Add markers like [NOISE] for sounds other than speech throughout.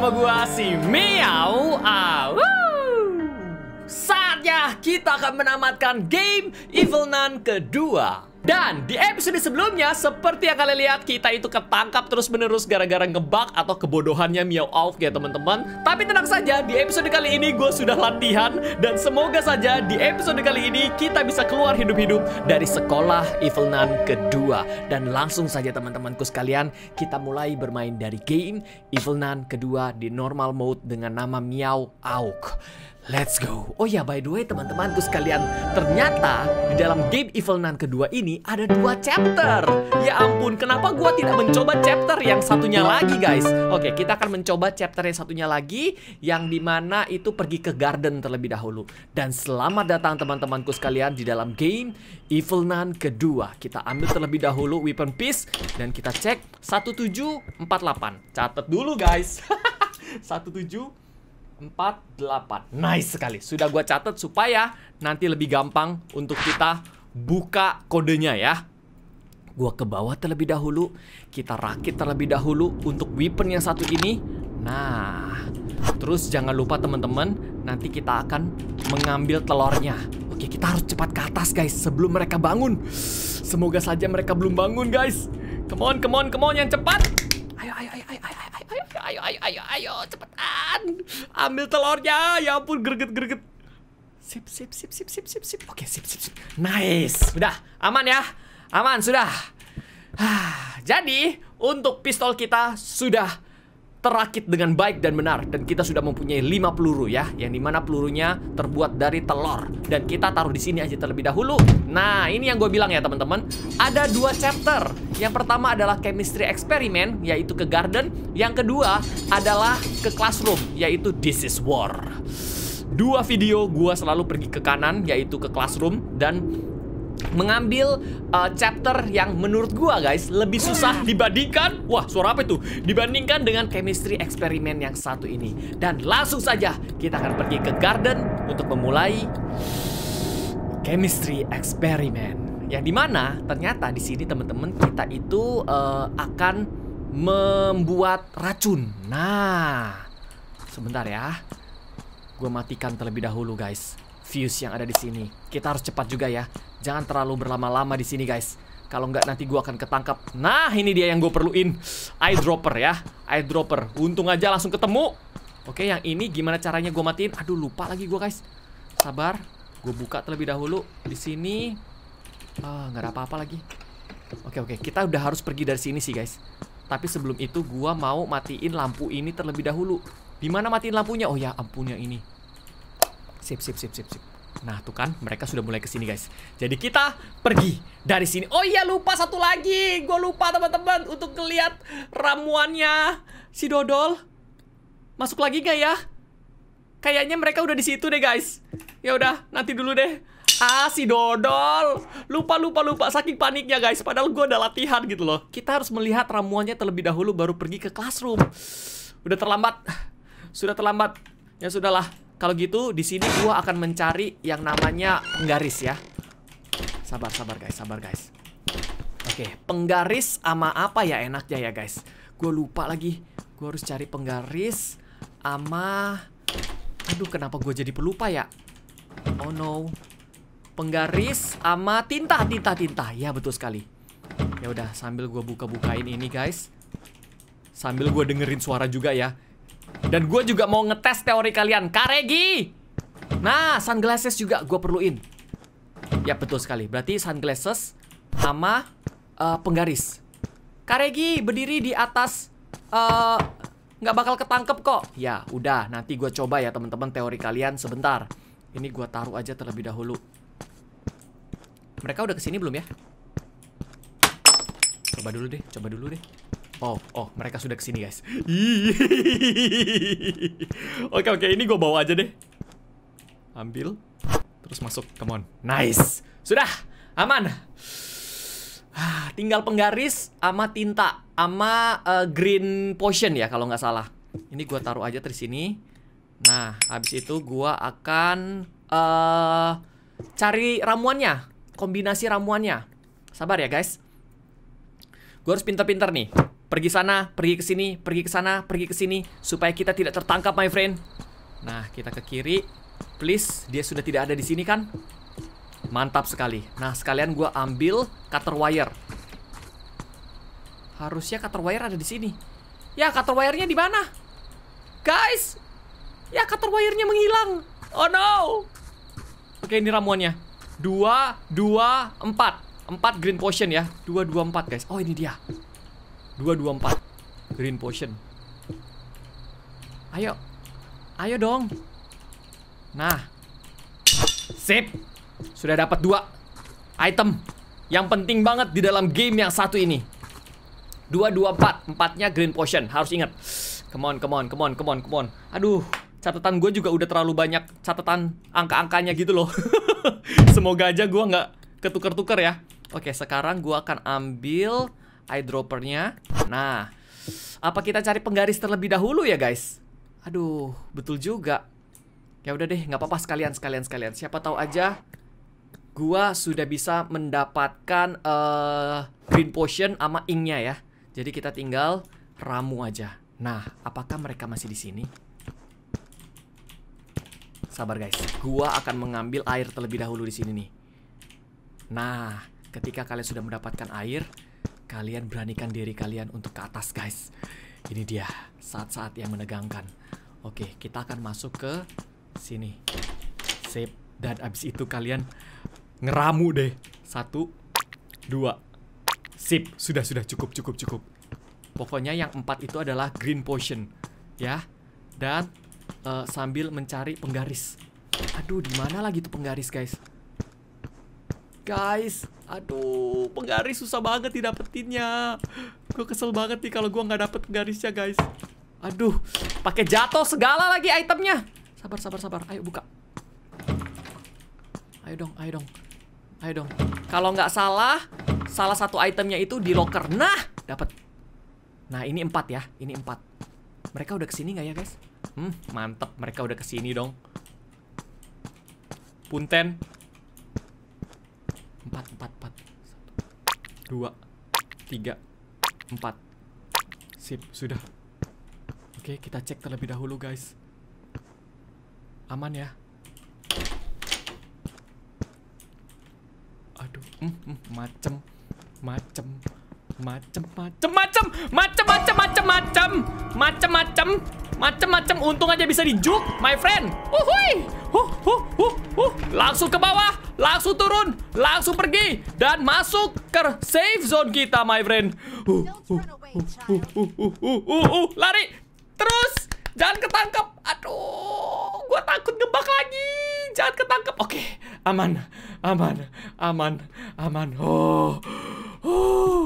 bersama gua si Miau Aw. Saatnya kita akan menamatkan game Evil Nun kedua. Dan di episode sebelumnya, seperti yang kalian lihat, kita itu ketangkap terus-menerus gara-gara ngebak atau kebodohannya Miao Off ya teman-teman. Tapi tenang saja, di episode kali ini gue sudah latihan dan semoga saja di episode kali ini kita bisa keluar hidup-hidup dari sekolah Evil Nun kedua. Dan langsung saja teman-temanku sekalian, kita mulai bermain dari game Evil Nun kedua di normal mode dengan nama Miao Auk. Let's go. Oh ya, by the way teman-temanku sekalian, ternyata di dalam game Evil Nun kedua ini ada dua chapter. Ya ampun, kenapa gue tidak mencoba chapter yang satunya lagi, guys? Oke, kita akan mencoba chapter yang satunya lagi yang dimana itu pergi ke garden terlebih dahulu. Dan selamat datang teman-temanku sekalian di dalam game Evil Nun kedua. Kita ambil terlebih dahulu weapon piece dan kita cek 1748. Catat dulu, guys. 17 [LAUGHS] 48. Nice sekali. Sudah gua catat supaya nanti lebih gampang untuk kita buka kodenya ya. Gua ke bawah terlebih dahulu. Kita rakit terlebih dahulu untuk weapon yang satu ini. Nah, terus jangan lupa teman-teman, nanti kita akan mengambil telurnya. Oke, kita harus cepat ke atas guys sebelum mereka bangun. Semoga saja mereka belum bangun guys. Come on, come on, come on yang cepat ayo, ayo, ayo, ayo, ayo, ayo, ayo, ayo, ayo, ayo, ayo, cepetan. Ambil telurnya. Ya ampun, greget-greget. Sip, sip, sip, sip, sip, sip, sip. Oke, sip, sip, sip. Nice. Udah, aman ya. Aman, sudah. Jadi, untuk pistol kita sudah terakit dengan baik dan benar dan kita sudah mempunyai lima peluru ya yang dimana pelurunya terbuat dari telur dan kita taruh di sini aja terlebih dahulu nah ini yang gue bilang ya teman-teman ada dua chapter yang pertama adalah chemistry eksperimen yaitu ke garden yang kedua adalah ke classroom yaitu this is war dua video gue selalu pergi ke kanan yaitu ke classroom dan mengambil uh, chapter yang menurut gua guys lebih susah dibandingkan wah suara apa itu dibandingkan dengan chemistry eksperimen yang satu ini dan langsung saja kita akan pergi ke garden untuk memulai chemistry eksperimen yang dimana ternyata di sini teman-teman kita itu uh, akan membuat racun nah sebentar ya gua matikan terlebih dahulu guys fuse yang ada di sini kita harus cepat juga ya Jangan terlalu berlama-lama di sini guys. Kalau nggak nanti gue akan ketangkap. Nah ini dia yang gue perluin. Eyedropper ya. Eyedropper. Untung aja langsung ketemu. Oke yang ini gimana caranya gue matiin? Aduh lupa lagi gue guys. Sabar. Gue buka terlebih dahulu. Di sini. Ah oh, nggak ada apa-apa lagi. Oke oke. Kita udah harus pergi dari sini sih guys. Tapi sebelum itu gue mau matiin lampu ini terlebih dahulu. Di mana matiin lampunya? Oh ya ampun yang ini. Sip sip sip sip sip. Nah, tuh kan mereka sudah mulai kesini guys. Jadi kita pergi dari sini. Oh iya lupa satu lagi. Gue lupa teman-teman untuk ngeliat ramuannya si Dodol. Masuk lagi gak ya? Kayaknya mereka udah di situ deh guys. Ya udah, nanti dulu deh. Ah, si Dodol. Lupa, lupa, lupa. Saking paniknya, guys. Padahal gue udah latihan gitu loh. Kita harus melihat ramuannya terlebih dahulu baru pergi ke classroom. Udah terlambat. Sudah terlambat. Ya sudahlah. Kalau gitu di sini gua akan mencari yang namanya penggaris ya. Sabar sabar guys, sabar guys. Oke, okay, penggaris sama apa ya enaknya ya guys? Gua lupa lagi. Gua harus cari penggaris sama Aduh, kenapa gua jadi pelupa ya? Oh no. Penggaris sama tinta, tinta, tinta. Ya betul sekali. Ya udah, sambil gua buka-bukain ini guys. Sambil gua dengerin suara juga ya. Dan gue juga mau ngetes teori kalian Karegi! Nah, sunglasses juga gue perluin Ya, betul sekali Berarti sunglasses sama uh, penggaris Karegi berdiri di atas uh, nggak bakal ketangkep kok Ya, udah Nanti gue coba ya teman-teman teori kalian sebentar Ini gue taruh aja terlebih dahulu Mereka udah kesini belum ya? Coba dulu deh, coba dulu deh Oh, oh, mereka sudah kesini guys. [LAUGHS] oke, oke, ini gue bawa aja deh. Ambil, terus masuk. Come on, nice. Sudah, aman. Ah, tinggal penggaris, ama tinta, ama uh, eh, green potion ya kalau nggak salah. Ini gue taruh aja di sini. Nah, habis itu gue akan uh, cari ramuannya, kombinasi ramuannya. Sabar ya guys. Gue harus pinter-pinter nih. Pergi sana, pergi ke sini, pergi ke sana, pergi ke sini supaya kita tidak tertangkap, my friend. Nah, kita ke kiri. Please, dia sudah tidak ada di sini kan? Mantap sekali. Nah, sekalian gua ambil cutter wire. Harusnya cutter wire ada di sini. Ya, cutter wire-nya di mana? Guys! Ya, cutter wire-nya menghilang. Oh no. Oke, ini ramuannya. Dua, dua, empat. Empat green potion ya. Dua, dua, empat guys. Oh, ini dia. 224 Green Potion Ayo Ayo dong Nah Sip Sudah dapat dua Item Yang penting banget di dalam game yang satu ini 224 Empatnya Green Potion Harus ingat Come on, come on, come on, come on, come on Aduh Catatan gue juga udah terlalu banyak catatan angka-angkanya gitu loh [LAUGHS] Semoga aja gue gak ketuker-tuker ya Oke, sekarang gue akan ambil eyedroppernya. Nah, apa kita cari penggaris terlebih dahulu ya guys? Aduh, betul juga. Ya udah deh, nggak apa-apa sekalian sekalian sekalian. Siapa tahu aja gua sudah bisa mendapatkan uh, green potion ama ingnya ya. Jadi kita tinggal ramu aja. Nah, apakah mereka masih di sini? Sabar guys, gua akan mengambil air terlebih dahulu di sini nih. Nah, ketika kalian sudah mendapatkan air, Kalian beranikan diri kalian untuk ke atas, guys. Ini dia saat-saat yang menegangkan. Oke, kita akan masuk ke sini. Sip. Dan abis itu kalian ngeramu deh. Satu, dua. Sip. Sudah, sudah. Cukup, cukup, cukup. Pokoknya yang empat itu adalah green potion. Ya. Dan uh, sambil mencari penggaris. Aduh, di mana lagi tuh penggaris, guys? Guys, Aduh, penggaris susah banget didapetinnya. Gue kesel banget nih kalau gue nggak dapet penggarisnya, guys. Aduh, pakai jatuh segala lagi itemnya. Sabar, sabar, sabar. Ayo buka. Ayo dong, ayo dong. Ayo dong. Kalau nggak salah, salah satu itemnya itu di locker. Nah, dapet, Nah, ini empat ya. Ini empat. Mereka udah kesini nggak ya, guys? Hmm, mantep. Mereka udah kesini dong. Punten, empat empat empat dua tiga empat sip sudah oke kita cek terlebih dahulu guys aman ya aduh mm, mm, macem macem macem macem macem macem macem macem macem macem macem macem macem untung aja bisa dijuk my friend uhui uh, uh, uh, uh. Langsung ke bawah, langsung turun, langsung pergi dan masuk ke safe zone kita, my friend. Uh, uh, uh, uh, uh, uh, uh, lari terus, jangan ketangkep. Aduh, gue takut ngebak lagi. Jangan ketangkep. Oke, okay. aman, aman, aman, aman. Oh, oh,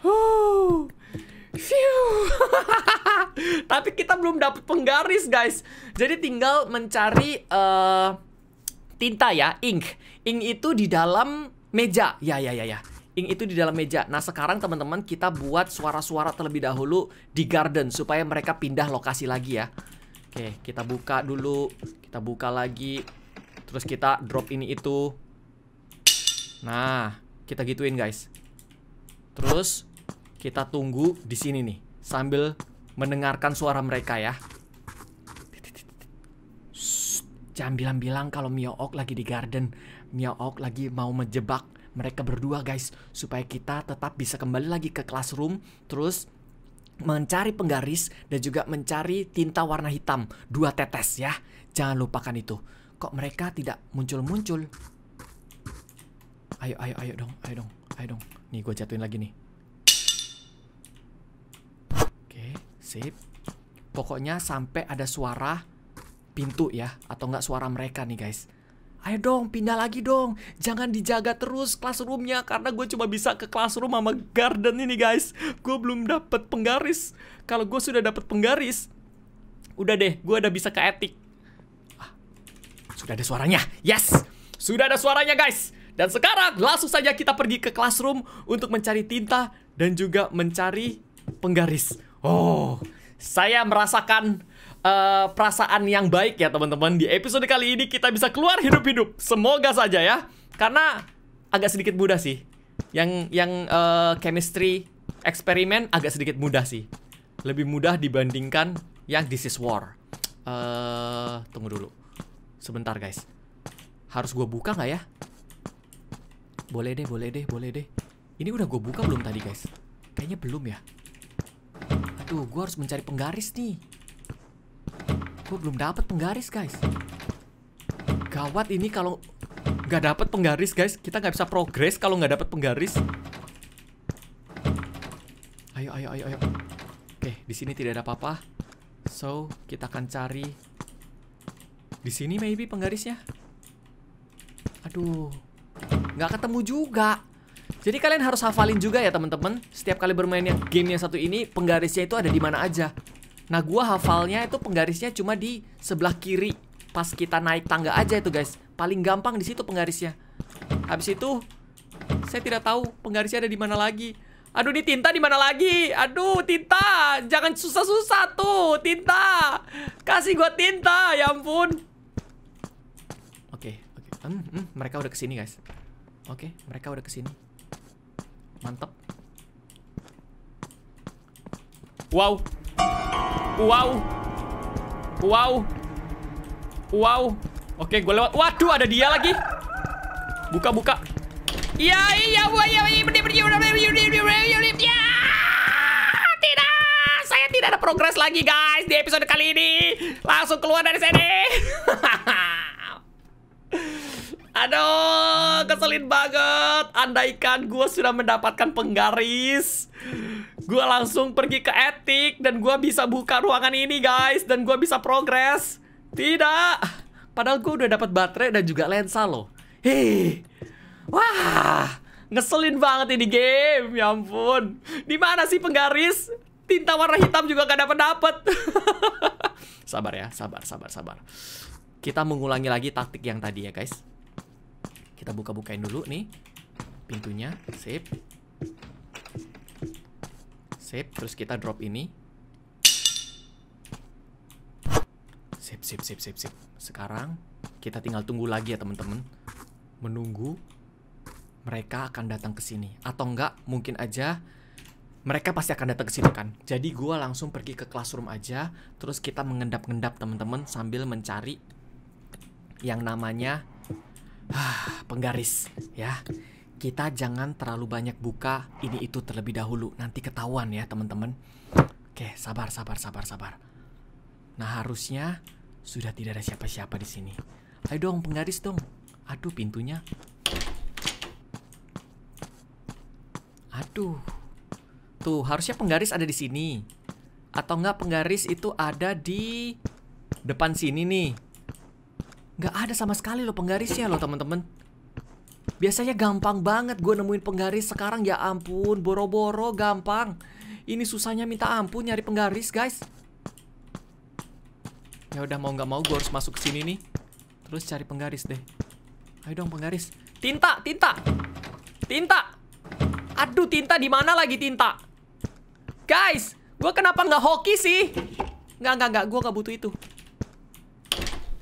oh. [LAUGHS] Tapi kita belum dapat penggaris, guys. Jadi tinggal mencari uh, tinta ya, ink. Ink itu di dalam meja. Ya, ya, ya, ya. Ink itu di dalam meja. Nah, sekarang teman-teman kita buat suara-suara terlebih dahulu di garden supaya mereka pindah lokasi lagi ya. Oke, kita buka dulu. Kita buka lagi. Terus kita drop ini itu. Nah, kita gituin, guys. Terus kita tunggu di sini nih sambil mendengarkan suara mereka ya. jangan bilang-bilang kalau Ok lagi di garden. Ok lagi mau menjebak mereka berdua guys supaya kita tetap bisa kembali lagi ke classroom terus mencari penggaris dan juga mencari tinta warna hitam dua tetes ya jangan lupakan itu kok mereka tidak muncul-muncul ayo ayo ayo dong ayo dong ayo dong nih gue jatuhin lagi nih Oke, sip. Pokoknya sampai ada suara pintu ya atau nggak suara mereka nih guys. Ayo dong, pindah lagi dong. Jangan dijaga terus classroomnya karena gue cuma bisa ke classroom sama garden ini guys. Gue belum dapet penggaris. Kalau gue sudah dapet penggaris, udah deh, gue udah bisa ke etik. Ah, sudah ada suaranya, yes. Sudah ada suaranya guys. Dan sekarang langsung saja kita pergi ke classroom untuk mencari tinta dan juga mencari penggaris. Oh, saya merasakan uh, perasaan yang baik ya teman-teman. Di episode kali ini kita bisa keluar hidup-hidup. Semoga saja ya. Karena agak sedikit mudah sih. Yang yang uh, chemistry eksperimen agak sedikit mudah sih. Lebih mudah dibandingkan yang this is war. Uh, tunggu dulu. Sebentar guys. Harus gue buka nggak ya? Boleh deh, boleh deh, boleh deh. Ini udah gue buka belum tadi guys? Kayaknya belum ya. Aduh, gue harus mencari penggaris nih. Gue belum dapat penggaris, guys. Gawat ini kalau nggak dapat penggaris, guys. Kita nggak bisa progres kalau nggak dapat penggaris. Ayo, ayo, ayo, ayo. Oke, di sini tidak ada apa-apa. So, kita akan cari di sini maybe penggarisnya. Aduh, nggak ketemu juga. Jadi kalian harus hafalin juga ya teman-teman. Setiap kali bermain yang game yang satu ini penggarisnya itu ada di mana aja. Nah, gua hafalnya itu penggarisnya cuma di sebelah kiri pas kita naik tangga aja itu, guys. Paling gampang di situ penggarisnya. Habis itu saya tidak tahu penggarisnya ada di mana lagi. Aduh, ini tinta di mana lagi? Aduh, tinta. Jangan susah-susah tuh, tinta. Kasih gua tinta, ya ampun. Oke, okay, oke. Okay. Hmm, hmm, mereka udah kesini, guys. Oke, okay, mereka udah kesini. Mantap. Wow. Wow. Wow. Wow. Oke, gue lewat. Waduh, ada dia lagi. Buka, buka. Iya, iya, iya, iya, Tidak, saya tidak ada progres lagi, guys, di episode kali ini. Langsung keluar dari sini. [LAUGHS] Aduh, keselin banget. Andaikan gue sudah mendapatkan penggaris, gue langsung pergi ke etik dan gue bisa buka ruangan ini, guys, dan gue bisa progres. Tidak. Padahal gue udah dapat baterai dan juga lensa loh. Hei. Wah, ngeselin banget ini game. Ya ampun. Di mana sih penggaris? Tinta warna hitam juga gak dapat dapat. [LAUGHS] sabar ya, sabar, sabar, sabar. Kita mengulangi lagi taktik yang tadi ya, guys. Kita buka-bukain dulu nih pintunya. Sip. Sip, terus kita drop ini. Sip, sip, sip, sip, sip. Sekarang kita tinggal tunggu lagi ya, teman-teman. Menunggu mereka akan datang ke sini atau enggak mungkin aja mereka pasti akan datang ke sini kan. Jadi gue langsung pergi ke classroom aja, terus kita mengendap-endap teman-teman sambil mencari yang namanya Ah, penggaris ya. Kita jangan terlalu banyak buka ini itu terlebih dahulu. Nanti ketahuan ya, teman-teman. Oke, sabar sabar sabar sabar. Nah, harusnya sudah tidak ada siapa-siapa di sini. Ayo dong, penggaris dong. Aduh, pintunya. Aduh. Tuh, harusnya penggaris ada di sini. Atau enggak penggaris itu ada di depan sini nih. Gak ada sama sekali loh penggarisnya loh temen-temen. Biasanya gampang banget gue nemuin penggaris sekarang ya ampun boro-boro gampang. Ini susahnya minta ampun nyari penggaris guys. Ya udah mau gak mau gue harus masuk ke sini nih. Terus cari penggaris deh. Ayo dong penggaris. Tinta, tinta, tinta. Aduh tinta di mana lagi tinta? Guys, gue kenapa gak hoki sih? Gak, gak, gak, gue gak butuh itu.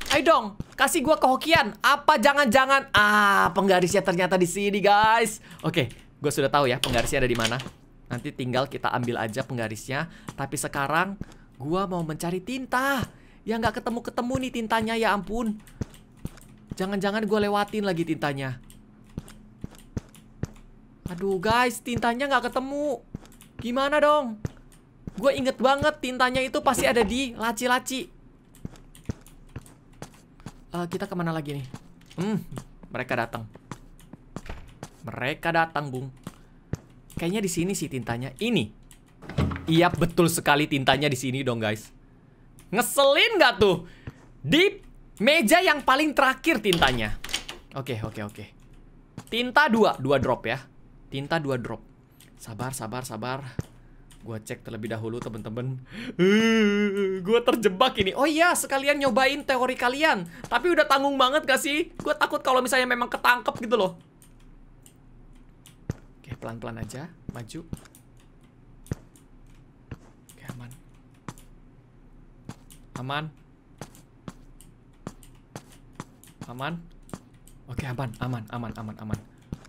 Ayo dong, kasih gua kehokian. Apa jangan-jangan ah penggarisnya ternyata di sini, guys. Oke, gue sudah tahu ya penggarisnya ada di mana. Nanti tinggal kita ambil aja penggarisnya. Tapi sekarang gua mau mencari tinta. Ya nggak ketemu-ketemu nih tintanya ya ampun. Jangan-jangan gue lewatin lagi tintanya. Aduh guys, tintanya nggak ketemu. Gimana dong? Gue inget banget tintanya itu pasti ada di laci-laci. Uh, kita kemana lagi nih? Hmm, mereka datang. Mereka datang, Bung. Kayaknya di sini sih tintanya. Ini. Iya, betul sekali tintanya di sini dong, guys. Ngeselin nggak tuh? Di meja yang paling terakhir tintanya. Oke, okay, oke, okay, oke. Okay. Tinta dua, dua drop ya. Tinta dua drop. Sabar, sabar, sabar gue cek terlebih dahulu temen-temen eh, gue terjebak ini Oh iya sekalian nyobain teori kalian Tapi udah tanggung banget gak sih? Gue takut kalau misalnya memang ketangkep gitu loh Oke pelan-pelan aja Maju Oke aman Aman Aman Oke aman aman aman aman aman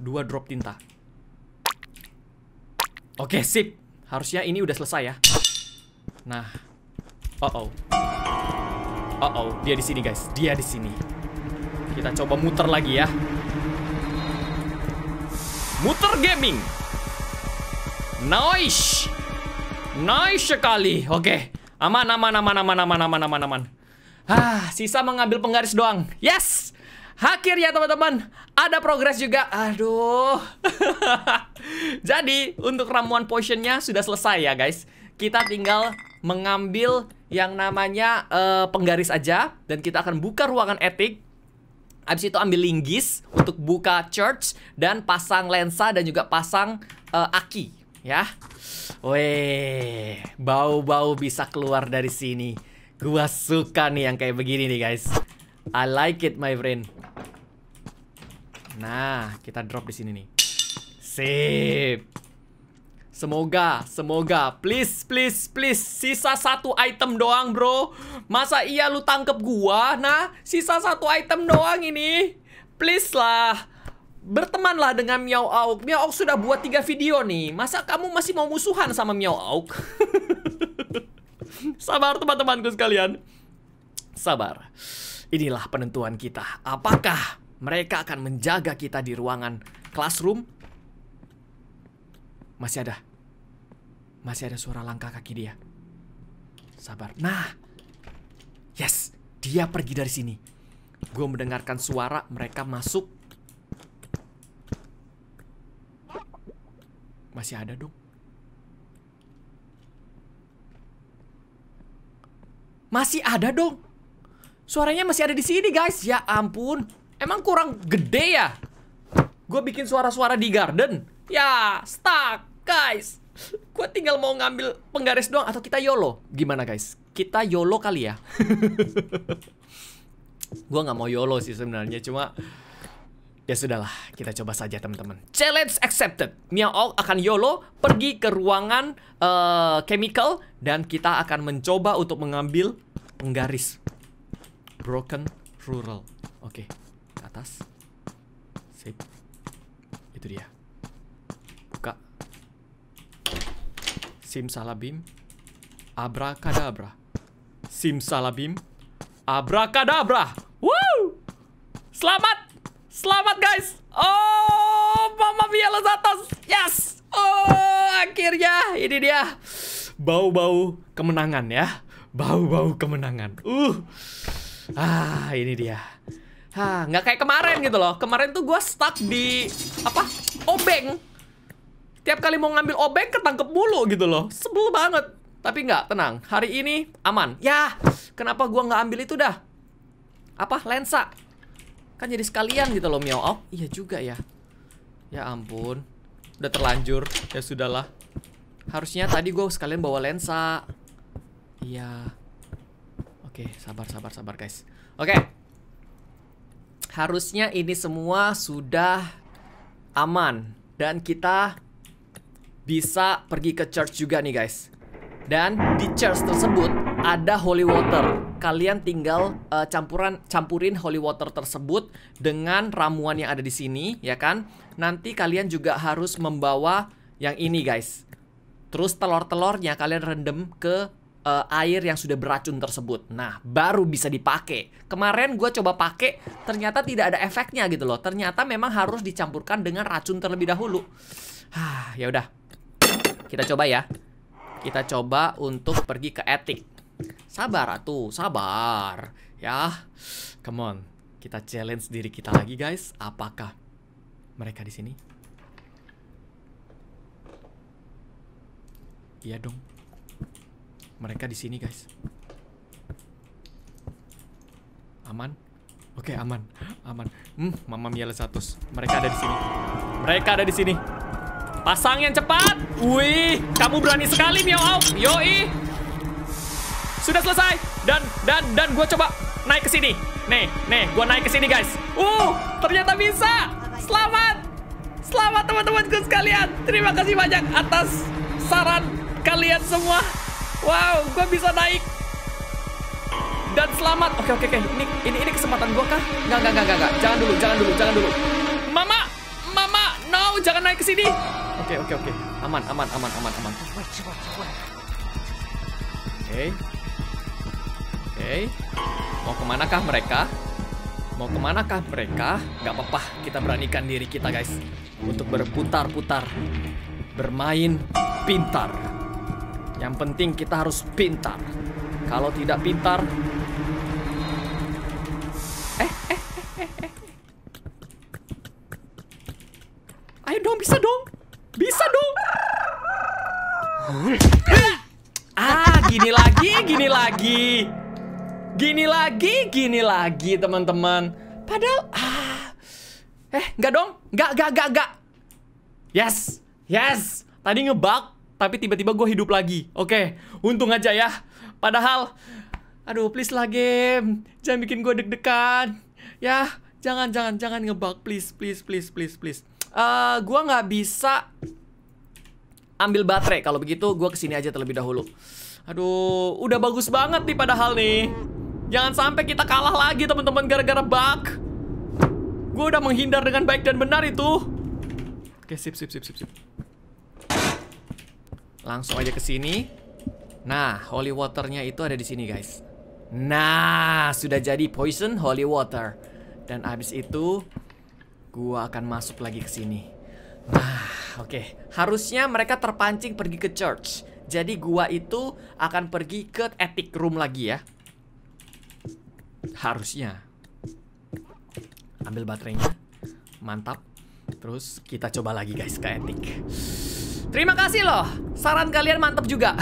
Dua drop tinta Oke sip Harusnya ini udah selesai ya. Nah. Oh oh. Oh oh, dia di sini guys. Dia di sini. Kita coba muter lagi ya. Muter gaming. Nice. Nice sekali. Oke. Okay. Aman aman aman aman aman aman aman aman. Ah, sisa mengambil penggaris doang. Yes akhirnya teman-teman ada progres juga. Aduh. [LAUGHS] Jadi untuk ramuan potionnya sudah selesai ya guys. Kita tinggal mengambil yang namanya uh, penggaris aja dan kita akan buka ruangan etik. Abis itu ambil linggis untuk buka church dan pasang lensa dan juga pasang uh, aki ya. Weh, bau-bau bisa keluar dari sini. Gua suka nih yang kayak begini nih guys. I like it my friend. Nah, kita drop di sini nih. Sip. Semoga, semoga. Please, please, please. Sisa satu item doang, bro. Masa iya lu tangkep gua? Nah, sisa satu item doang ini. Please lah. Bertemanlah dengan Miao Auk. Miao Auk sudah buat tiga video nih. Masa kamu masih mau musuhan sama Miao Auk? [LAUGHS] Sabar teman-temanku sekalian. Sabar. Inilah penentuan kita. Apakah mereka akan menjaga kita di ruangan classroom? Masih ada. Masih ada suara langkah kaki dia. Sabar. Nah. Yes, dia pergi dari sini. Gue mendengarkan suara mereka masuk. Masih ada dong. Masih ada dong. Suaranya masih ada di sini, guys. Ya ampun. Emang kurang gede ya? Gue bikin suara-suara di garden. Ya, stuck, guys. Gue tinggal mau ngambil penggaris doang atau kita YOLO. Gimana, guys? Kita YOLO kali ya? [LAUGHS] gue gak mau YOLO sih sebenarnya, cuma Ya sudahlah, kita coba saja teman-teman. Challenge accepted. Miao akan YOLO pergi ke ruangan uh, chemical dan kita akan mencoba untuk mengambil penggaris Broken Rural. Oke, okay. atas. Sip. Itu dia. Buka. sim Simsalabim. Abrakadabra. Simsalabim. Abrakadabra. Woo! Selamat. Selamat guys. Oh, Mama Mia atas, Yes. Oh, akhirnya ini dia. Bau-bau kemenangan ya. Bau-bau kemenangan. Uh. Ah, ini dia. Hah, nggak kayak kemarin gitu loh. Kemarin tuh gue stuck di apa? Obeng. Tiap kali mau ngambil obeng ketangkep mulu gitu loh. Sebel banget. Tapi nggak, tenang. Hari ini aman. Ya, kenapa gue nggak ambil itu dah? Apa lensa? Kan jadi sekalian gitu loh, Mio. Oh, iya juga ya. Ya ampun. Udah terlanjur. Ya sudahlah. Harusnya tadi gue sekalian bawa lensa. Iya. Oke, okay, sabar, sabar, sabar, guys. Oke, okay. harusnya ini semua sudah aman, dan kita bisa pergi ke church juga, nih, guys. Dan di church tersebut ada holy water. Kalian tinggal uh, campuran campurin holy water tersebut dengan ramuan yang ada di sini, ya kan? Nanti kalian juga harus membawa yang ini, guys. Terus telur-telurnya kalian rendem ke uh, air yang sudah beracun tersebut. Nah, baru bisa dipakai. Kemarin gue coba pakai, ternyata tidak ada efeknya gitu loh. Ternyata memang harus dicampurkan dengan racun terlebih dahulu. Hah, ya udah. Kita coba ya. Kita coba untuk pergi ke etik. Sabar tuh, sabar. Ya. Come on. Kita challenge diri kita lagi, guys. Apakah mereka di sini? Iya dong. Mereka di sini, guys. Aman? Oke, okay, aman. Aman. Hmm, Mama Mia Lesatus. Mereka ada di sini. Mereka ada di sini. Pasang yang cepat. Wih, kamu berani sekali, Miao. Yoi. Sudah selesai. Dan dan dan gue coba naik ke sini. Nih, nih, gue naik ke sini, guys. Uh, ternyata bisa. Selamat. Selamat teman-temanku sekalian. Terima kasih banyak atas saran kalian semua. Wow, gue bisa naik dan selamat. Oke oke oke. Ini ini ini kesempatan gue kah? Gak gak gak gak gak. Jangan dulu, jangan dulu, jangan dulu. Mama, mama, no, jangan naik ke sini. Oke oke oke. Aman aman aman aman aman. Oke. Oke. Mau kemana kah mereka? Mau kemana kah mereka? Gak apa-apa, kita beranikan diri kita guys Untuk berputar-putar Bermain pintar yang penting kita harus pintar. Kalau tidak pintar... Eh, eh, eh, eh, Ayo dong, bisa dong. Bisa dong. Ah, gini lagi, gini lagi. Gini lagi, gini lagi, teman-teman. Padahal, ah. Eh, nggak dong. Nggak, nggak, nggak, nggak. Yes, yes. Tadi ngebug tapi tiba-tiba gue hidup lagi. Oke, okay. untung aja ya. Padahal, aduh please lah game, jangan bikin gue deg-degan. Ya, jangan jangan jangan ngebug please please please please please. Uh, eh, gue nggak bisa ambil baterai. Kalau begitu gue kesini aja terlebih dahulu. Aduh, udah bagus banget nih padahal nih. Jangan sampai kita kalah lagi teman-teman gara-gara bug. Gue udah menghindar dengan baik dan benar itu. Oke, sip sip sip sip sip. Langsung aja ke sini. Nah, holy waternya itu ada di sini, guys. Nah, sudah jadi poison holy water. Dan abis itu, gua akan masuk lagi ke sini. Nah, oke. Okay. Harusnya mereka terpancing pergi ke church. Jadi gua itu akan pergi ke ethic room lagi ya. Harusnya. Ambil baterainya. Mantap. Terus kita coba lagi guys ke ethic. Terima kasih loh. Saran kalian mantap juga.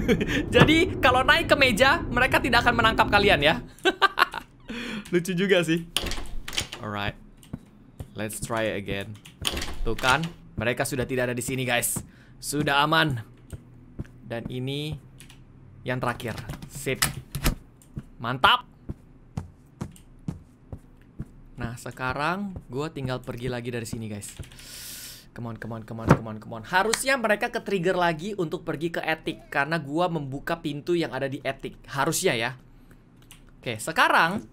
[LAUGHS] Jadi kalau naik ke meja, mereka tidak akan menangkap kalian ya. [LAUGHS] Lucu juga sih. Alright. Let's try it again. Tuh kan, mereka sudah tidak ada di sini, guys. Sudah aman. Dan ini yang terakhir. Sip. Mantap. Nah, sekarang gue tinggal pergi lagi dari sini, guys. Come on, come on, come on, come on, come on. Harusnya mereka ke trigger lagi untuk pergi ke etik karena gua membuka pintu yang ada di etik. Harusnya ya. Oke, sekarang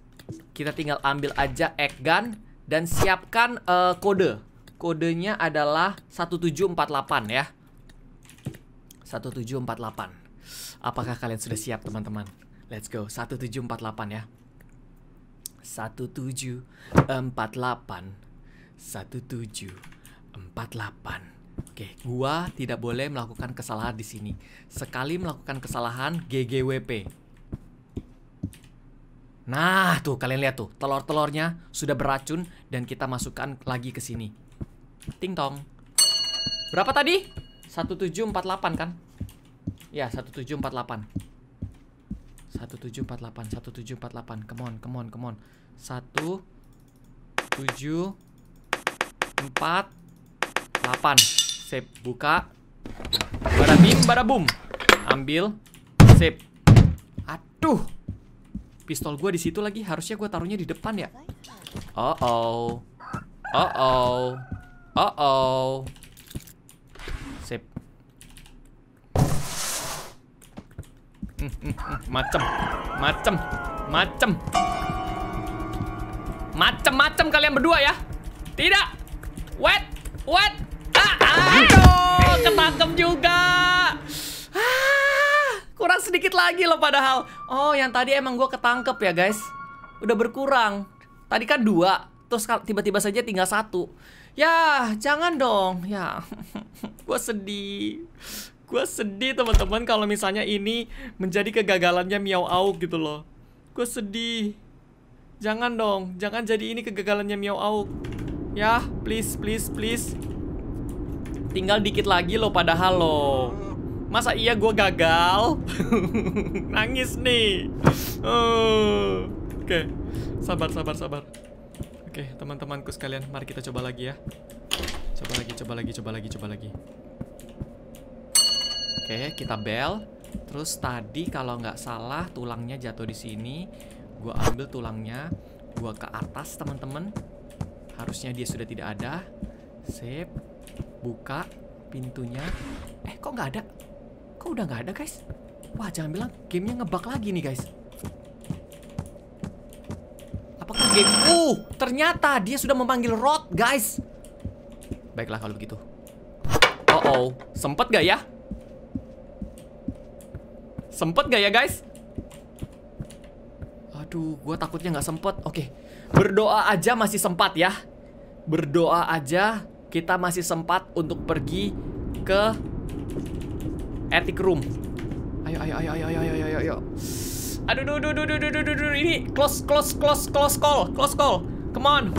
kita tinggal ambil aja egg gun dan siapkan uh, kode. Kodenya adalah 1748 ya. 1748. Apakah kalian sudah siap, teman-teman? Let's go. 1748 ya. 1748. 17 48. Oke, gua tidak boleh melakukan kesalahan di sini. Sekali melakukan kesalahan GGWP. Nah, tuh kalian lihat tuh, telur-telurnya sudah beracun dan kita masukkan lagi ke sini. Ting tong. Berapa tadi? 1748 kan? Ya, 1748. 1748, 1748. Come on, come on, come on. 1 7 4 8 Sip, buka Barabim, boom Ambil Sip Aduh Pistol gue di situ lagi Harusnya gue taruhnya di depan ya Oh oh Oh oh Oh oh Sip macam, macam, macam, Macem Macem Macem Macem-macem kalian berdua ya Tidak wet, wet Aduh, ketangkep juga. Ah, kurang sedikit lagi loh padahal. Oh, yang tadi emang gue ketangkep ya guys. Udah berkurang. Tadi kan dua, terus tiba-tiba saja tinggal satu. Ya, jangan dong. Ya, [LAUGHS] gue sedih. Gue sedih teman-teman kalau misalnya ini menjadi kegagalannya Miao Au gitu loh. Gue sedih. Jangan dong, jangan jadi ini kegagalannya Miao Au. Ya, please, please, please. Tinggal dikit lagi lo padahal lo. Masa iya gue gagal? [LAUGHS] Nangis nih. Eh, oke, sabar, sabar, sabar. Oke, teman-temanku sekalian, mari kita coba lagi ya. Coba lagi, coba lagi, coba lagi, coba lagi. Oke, kita bel. Terus tadi kalau nggak salah tulangnya jatuh di sini. gue ambil tulangnya, gue ke atas teman-teman. Harusnya dia sudah tidak ada. Sip buka pintunya eh kok nggak ada kok udah nggak ada guys wah jangan bilang gamenya ngebak lagi nih guys apakah game uh ternyata dia sudah memanggil Rod guys baiklah kalau begitu oh oh sempet gak ya sempet gak ya guys aduh gue takutnya nggak sempet oke berdoa aja masih sempat ya berdoa aja kita masih sempat untuk pergi ke attic room. Ayo, ayo, ayo, ayo, ayo, ayo, ayo, ayo. Aduh, aduh, ini close, close, close, close call, close call. Come on.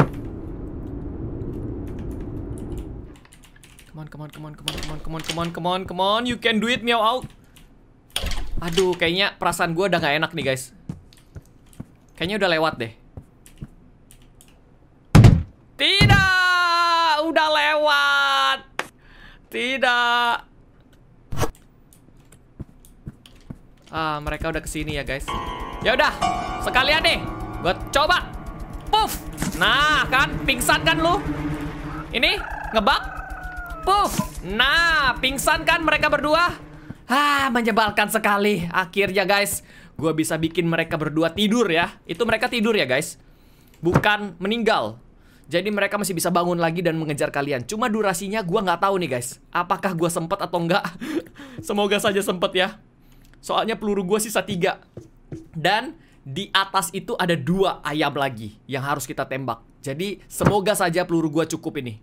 Come on, come on, come on, come on, come on, come on, come on, come on, come on. You can do it, meow out. Aduh, kayaknya perasaan gue udah gak enak nih, guys. Kayaknya udah lewat deh. udah lewat. Tidak. Ah, mereka udah kesini ya, guys. Ya udah, sekalian deh. Gue coba. Puff. Nah, kan pingsan kan lu? Ini ngebak. Puff. Nah, pingsan kan mereka berdua? Ah, menyebalkan sekali. Akhirnya, guys, gue bisa bikin mereka berdua tidur ya. Itu mereka tidur ya, guys. Bukan meninggal. Jadi mereka masih bisa bangun lagi dan mengejar kalian. Cuma durasinya gue nggak tahu nih guys. Apakah gue sempet atau enggak? [LAUGHS] Semoga saja sempet ya. Soalnya peluru gua sisa tiga. Dan di atas itu ada dua ayam lagi yang harus kita tembak. Jadi semoga saja peluru gue cukup ini.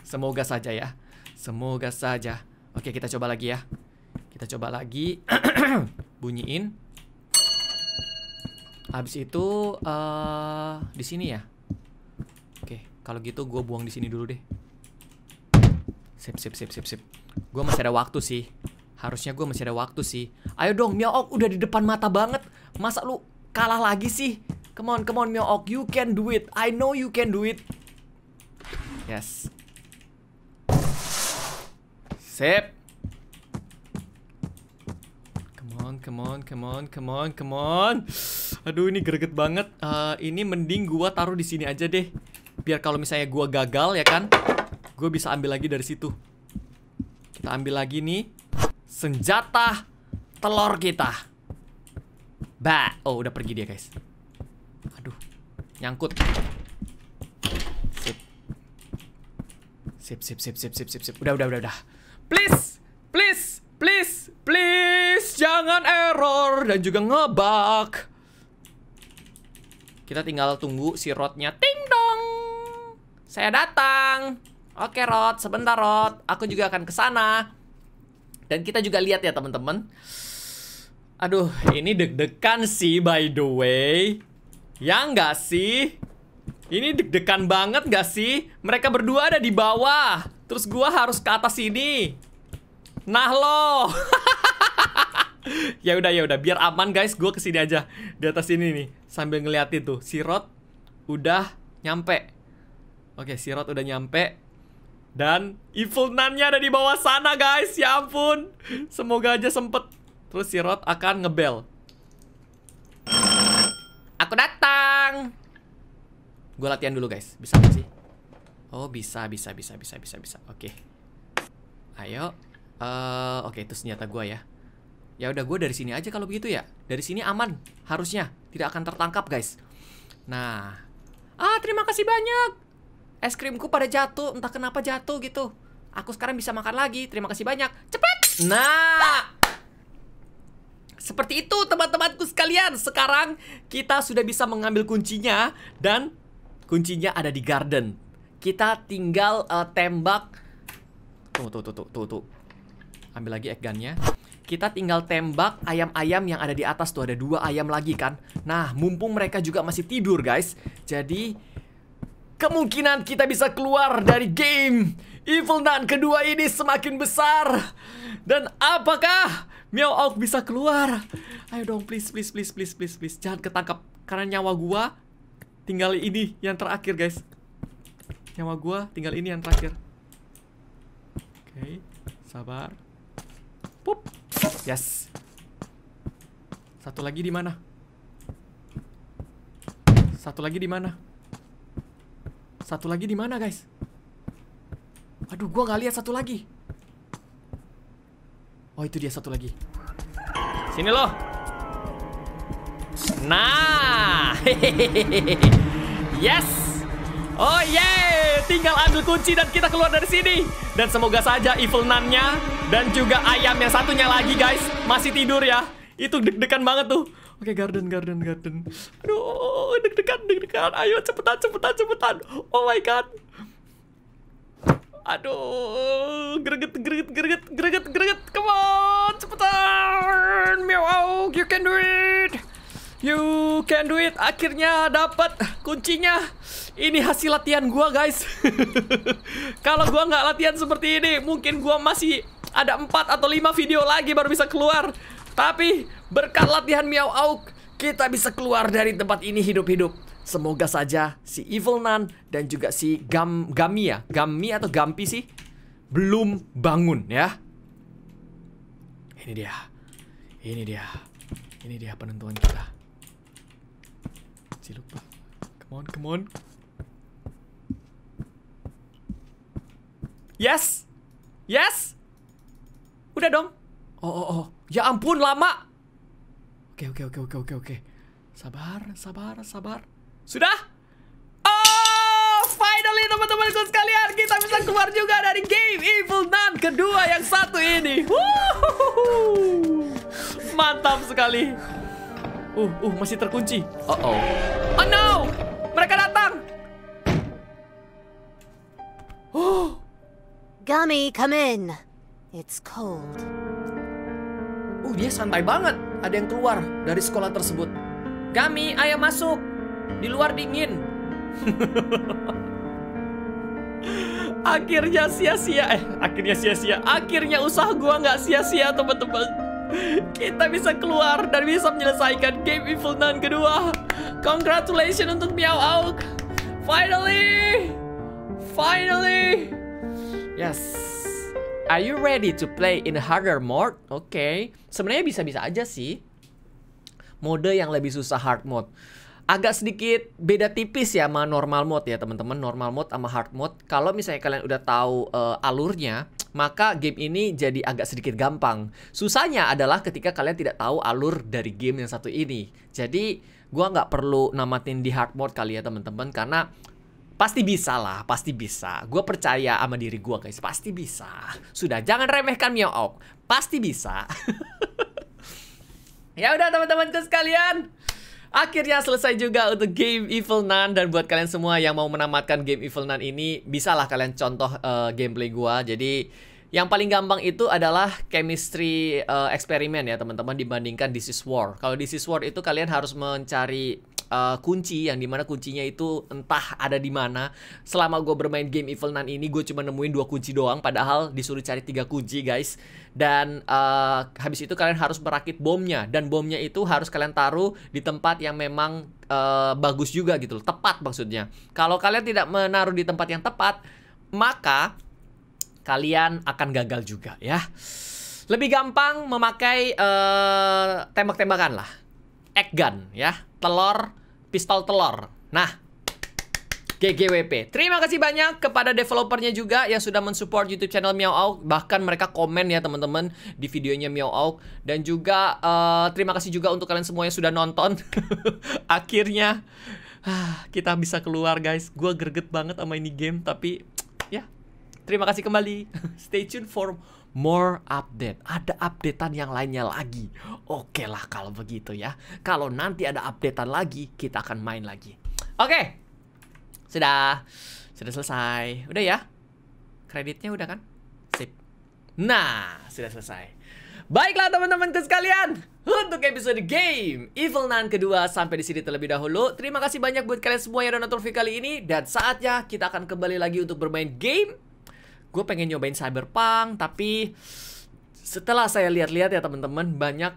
Semoga saja ya. Semoga saja. Oke, kita coba lagi ya. Kita coba lagi. [CLEARS THROAT] Bunyiin. Habis itu uh, di sini ya. Kalau gitu gue buang di sini dulu deh. Sip, sip, sip, sip, sip. Gue masih ada waktu sih. Harusnya gue masih ada waktu sih. Ayo dong, Miook udah di depan mata banget. Masa lu kalah lagi sih? Come on, come on, Miook. You can do it. I know you can do it. Yes. Sip. Come on, come on, come on, come on, come on. Aduh, ini greget banget. Uh, ini mending gua taruh di sini aja deh. Biar kalau misalnya gue gagal ya kan Gue bisa ambil lagi dari situ Kita ambil lagi nih Senjata Telur kita Ba Oh udah pergi dia guys Aduh Nyangkut Sip Sip sip sip sip sip sip, sip. Udah udah udah udah Please Please Please Please Jangan error Dan juga ngebug kita tinggal tunggu si rotnya ting saya datang. Oke, Rod. Sebentar, Rod. Aku juga akan ke sana. Dan kita juga lihat ya, teman-teman. Aduh, ini deg-degan sih, by the way. Ya nggak sih? Ini deg-degan banget nggak sih? Mereka berdua ada di bawah. Terus gua harus ke atas ini. Nah lo. [LAUGHS] ya udah ya udah, biar aman guys, gua kesini aja di atas ini nih sambil ngeliatin tuh si Rod udah nyampe. Oke, Sirot udah nyampe. Dan Evil nun ada di bawah sana, guys. Ya ampun. Semoga aja sempet. Terus Sirot akan ngebel. Aku datang. Gue latihan dulu, guys. Bisa gak sih? Oh, bisa, bisa, bisa, bisa, bisa, bisa. Oke. Ayo. Uh, Oke, okay, itu senjata gue ya. Ya udah gue dari sini aja kalau begitu ya. Dari sini aman harusnya, tidak akan tertangkap guys. Nah, ah terima kasih banyak. Es krimku pada jatuh, entah kenapa jatuh gitu. Aku sekarang bisa makan lagi. Terima kasih banyak. Cepet. Nah! Seperti itu teman-temanku sekalian. Sekarang kita sudah bisa mengambil kuncinya dan kuncinya ada di garden. Kita tinggal uh, tembak tuh tuh tuh tuh tuh tuh. Ambil lagi egg gunnya kita tinggal tembak ayam-ayam yang ada di atas tuh ada dua ayam lagi kan. Nah, mumpung mereka juga masih tidur guys, jadi kemungkinan kita bisa keluar dari game Evil Nun kedua ini semakin besar. Dan apakah Meowalk bisa keluar? Ayo dong, please, please, please, please, please, please. Jangan ketangkap. Karena nyawa gua tinggal ini yang terakhir, guys. Nyawa gua tinggal ini yang terakhir. Oke, okay, sabar. Pup. Yes. Satu lagi di mana? Satu lagi di mana? Satu lagi di mana, guys? Aduh, gua nggak lihat satu lagi. Oh, itu dia satu lagi. Sini loh. Nah. [LAUGHS] yes. Oh yeah, tinggal ambil kunci dan kita keluar dari sini. Dan semoga saja evil nannya dan juga ayam yang satunya lagi guys masih tidur ya. Itu deg-degan banget tuh. Oke, okay, garden, garden, garden. Aduh, deg-degan, deg-degan. Ayo, cepetan, cepetan, cepetan. Oh my god. Aduh, greget, greget, greget, greget, greget. Come on, cepetan. Meow, you can do it. You can do it. Akhirnya dapat kuncinya. Ini hasil latihan gua, guys. [LAUGHS] Kalau gua nggak latihan seperti ini, mungkin gua masih ada 4 atau 5 video lagi baru bisa keluar. Tapi berkat latihan Miao Auk, kita bisa keluar dari tempat ini hidup-hidup. Semoga saja si Evil Nun dan juga si Gam Gami ya, Gami atau Gampi sih belum bangun ya. Ini dia. Ini dia. Ini dia penentuan kita. lupa. Come on, come on. Yes. Yes. Udah dong. Oh, oh, oh. Ya ampun, lama. Oke, oke, oke, oke, oke, oke. Sabar, sabar, sabar. Sudah? Oh, finally teman-temanku sekalian, kita bisa keluar juga dari game Evil Nun kedua yang satu ini. Mantap sekali. Uh, uh, masih terkunci. Oh, oh. Oh no! Mereka datang. Oh. Gummy, come in. It's cold uh dia santai banget ada yang keluar dari sekolah tersebut kami ayo masuk di luar dingin [LAUGHS] akhirnya sia-sia eh akhirnya sia-sia akhirnya usaha gua nggak sia-sia teman-teman kita bisa keluar dan bisa menyelesaikan game Evil Nun kedua congratulations untuk Miao Auk finally finally yes Are you ready to play in harder mode? Oke, okay. sebenarnya bisa-bisa aja sih. Mode yang lebih susah hard mode. Agak sedikit beda tipis ya sama normal mode ya teman-teman. Normal mode sama hard mode. Kalau misalnya kalian udah tahu uh, alurnya, maka game ini jadi agak sedikit gampang. Susahnya adalah ketika kalian tidak tahu alur dari game yang satu ini. Jadi gua nggak perlu namatin di hard mode kali ya teman-teman karena Pasti bisa lah, pasti bisa. Gue percaya sama diri gue guys, pasti bisa. Sudah, jangan remehkan Miao Pasti bisa. [LAUGHS] ya udah teman-temanku sekalian. Akhirnya selesai juga untuk game Evil Nun dan buat kalian semua yang mau menamatkan game Evil Nun ini bisalah kalian contoh uh, gameplay gua. Jadi yang paling gampang itu adalah chemistry uh, eksperimen ya teman-teman dibandingkan This is War. Kalau This is War itu kalian harus mencari uh, kunci yang dimana kuncinya itu entah ada di mana. Selama gue bermain game Evil Nun ini gue cuma nemuin dua kunci doang. Padahal disuruh cari tiga kunci guys. Dan uh, habis itu kalian harus merakit bomnya dan bomnya itu harus kalian taruh di tempat yang memang uh, bagus juga gitu loh. Tepat maksudnya. Kalau kalian tidak menaruh di tempat yang tepat maka kalian akan gagal juga ya. Lebih gampang memakai uh, tembak-tembakan lah. Egg gun ya. Telur pistol telur. Nah, GGWP. Terima kasih banyak kepada developernya juga yang sudah mensupport YouTube channel Miao Auk. Bahkan mereka komen ya teman-teman di videonya Miao Auk. Dan juga uh, terima kasih juga untuk kalian semua yang sudah nonton. [LAUGHS] Akhirnya ah, kita bisa keluar guys. Gua greget banget sama ini game tapi ya. Terima kasih kembali. [LAUGHS] Stay tuned for more update. Ada updatean yang lainnya lagi. Oke okay lah kalau begitu ya. Kalau nanti ada updatean lagi, kita akan main lagi. Oke. Okay. Sudah. Sudah selesai. Udah ya? Kreditnya udah kan? Sip. Nah, sudah selesai. Baiklah teman-temanku sekalian, untuk episode game Evil Nun kedua sampai di sini terlebih dahulu. Terima kasih banyak buat kalian semua yang udah nonton video kali ini dan saatnya kita akan kembali lagi untuk bermain game gue pengen nyobain cyberpunk tapi setelah saya lihat-lihat ya teman-teman banyak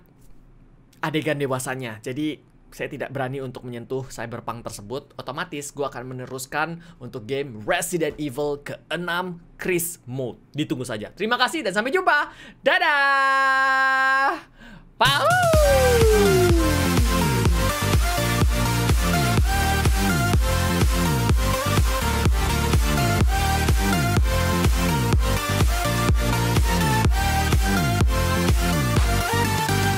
adegan dewasanya jadi saya tidak berani untuk menyentuh cyberpunk tersebut otomatis gue akan meneruskan untuk game Resident Evil ke-6 Chris Mode ditunggu saja terima kasih dan sampai jumpa dadah Pau!